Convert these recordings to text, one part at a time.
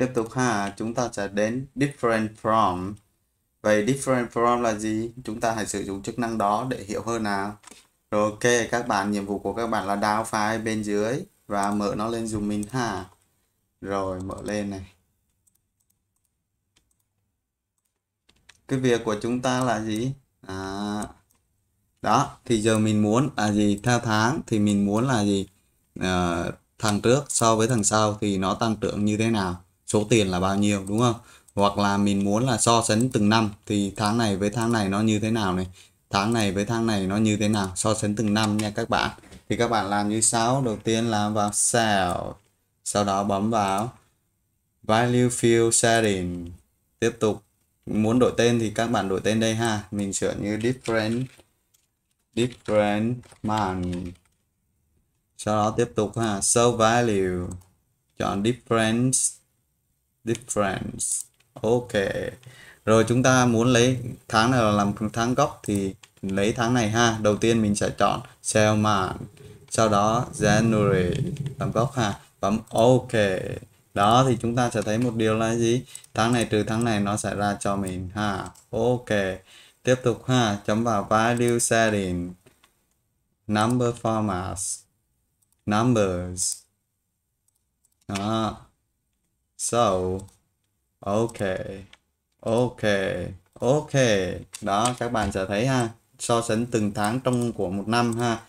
Tiếp tục ha, chúng ta sẽ đến different from. Vậy different from là gì? Chúng ta hãy sử dụng chức năng đó để hiểu hơn nào. Rồi ok, các bạn, nhiệm vụ của các bạn là down file bên dưới và mở nó lên dùng mình ha. Rồi, mở lên này. Cái việc của chúng ta là gì? À, đó, thì giờ mình muốn là gì? Theo tháng thì mình muốn là gì? À, thằng trước so với thằng sau thì nó tăng trưởng như thế nào? số tiền là bao nhiêu đúng không hoặc là mình muốn là so sánh từng năm thì tháng này với tháng này nó như thế nào này tháng này với tháng này nó như thế nào so sánh từng năm nha các bạn thì các bạn làm như sau đầu tiên là vào sale sau đó bấm vào value field setting tiếp tục muốn đổi tên thì các bạn đổi tên đây ha mình sửa như different different man sau đó tiếp tục ha show value chọn different difference ok rồi chúng ta muốn lấy tháng nào làm tháng gốc thì lấy tháng này ha đầu tiên mình sẽ chọn sale man sau đó January làm gốc ha bấm ok đó thì chúng ta sẽ thấy một điều là gì tháng này trừ tháng này nó sẽ ra cho mình ha ok tiếp tục ha chấm vào value setting number formats numbers đó So, ok, ok, ok. Đó, các bạn sẽ thấy ha, so sánh từng tháng trong của một năm ha.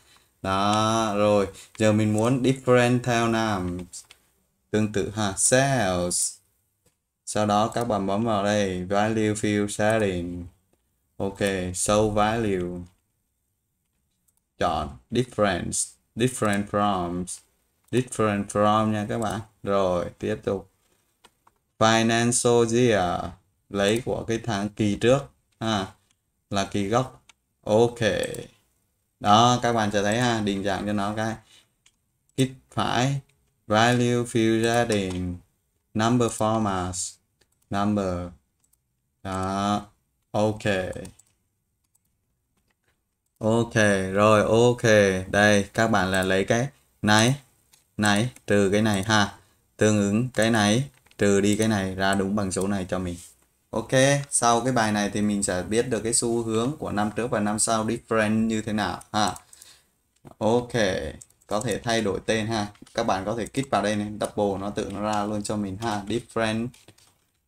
Đó, rồi, giờ mình muốn different theo nam tương tự ha, sales. Sau đó các bạn bấm vào đây, value field setting. Ok, show value. Chọn difference, different from, different from nha các bạn. Rồi, tiếp tục financial year à, lấy của cái tháng kỳ trước ha là kỳ gốc ok đó các bạn sẽ thấy ha định dạng cho nó cái ít phải value fill ra điền number format number đó ok ok rồi ok đây các bạn là lấy cái này này trừ cái này ha tương ứng cái này trừ đi cái này ra đúng bằng số này cho mình ok sau cái bài này thì mình sẽ biết được cái xu hướng của năm trước và năm sau different như thế nào ha ok có thể thay đổi tên ha các bạn có thể kích vào đây này double nó tự nó ra luôn cho mình ha different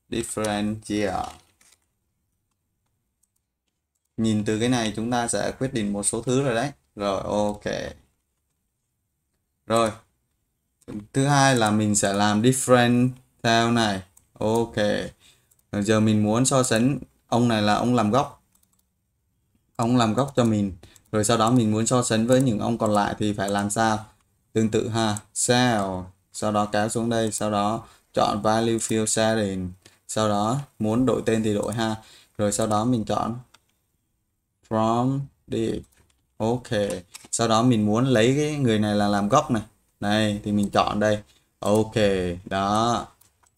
different yeah. nhìn từ cái này chúng ta sẽ quyết định một số thứ rồi đấy rồi ok rồi thứ hai là mình sẽ làm different theo này ok giờ mình muốn so sánh ông này là ông làm góc ông làm góc cho mình rồi sau đó mình muốn so sánh với những ông còn lại thì phải làm sao tương tự ha sao sau đó kéo xuống đây sau đó chọn value field setting sau đó muốn đổi tên thì đổi ha rồi sau đó mình chọn from deep ok sau đó mình muốn lấy cái người này là làm góc này này thì mình chọn đây ok đó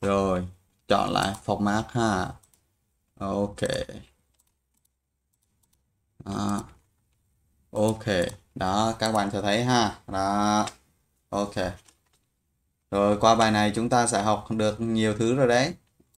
rồi chọn lại format ha ok đó. ok đó các bạn sẽ thấy ha đó ok rồi qua bài này chúng ta sẽ học được nhiều thứ rồi đấy